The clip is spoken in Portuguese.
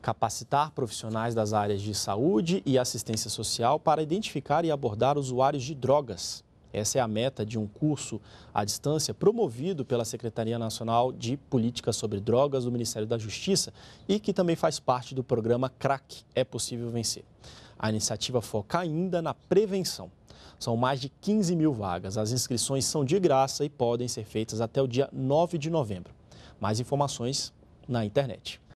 capacitar profissionais das áreas de saúde e assistência social para identificar e abordar usuários de drogas. Essa é a meta de um curso à distância promovido pela Secretaria Nacional de Políticas sobre Drogas do Ministério da Justiça e que também faz parte do programa CRAC É Possível Vencer. A iniciativa foca ainda na prevenção. São mais de 15 mil vagas. As inscrições são de graça e podem ser feitas até o dia 9 de novembro. Mais informações na internet.